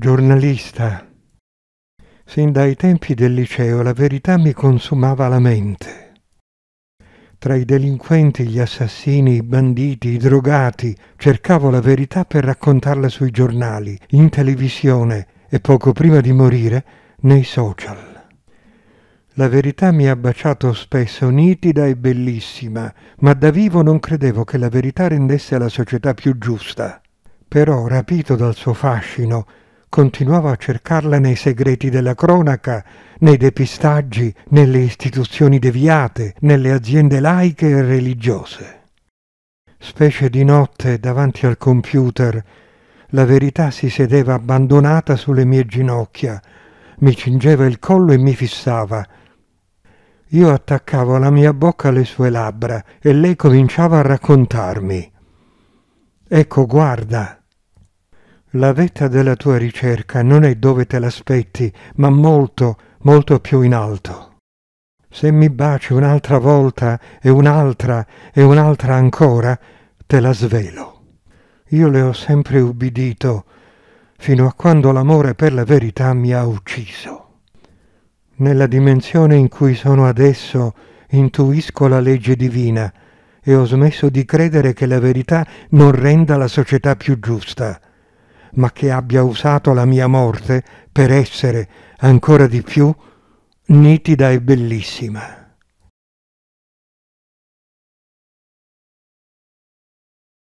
Giornalista. Sin dai tempi del liceo la verità mi consumava la mente. Tra i delinquenti, gli assassini, i banditi, i drogati, cercavo la verità per raccontarla sui giornali, in televisione e poco prima di morire nei social. La verità mi ha baciato spesso, nitida e bellissima, ma da vivo non credevo che la verità rendesse la società più giusta. Però, rapito dal suo fascino, continuavo a cercarla nei segreti della cronaca, nei depistaggi, nelle istituzioni deviate, nelle aziende laiche e religiose. Specie di notte, davanti al computer, la verità si sedeva abbandonata sulle mie ginocchia, mi cingeva il collo e mi fissava. Io attaccavo la mia bocca alle sue labbra e lei cominciava a raccontarmi. Ecco, guarda, la vetta della tua ricerca non è dove te l'aspetti, ma molto, molto più in alto. Se mi baci un'altra volta e un'altra e un'altra ancora, te la svelo. Io le ho sempre ubbidito, fino a quando l'amore per la verità mi ha ucciso. Nella dimensione in cui sono adesso intuisco la legge divina e ho smesso di credere che la verità non renda la società più giusta ma che abbia usato la mia morte per essere ancora di più nitida e bellissima.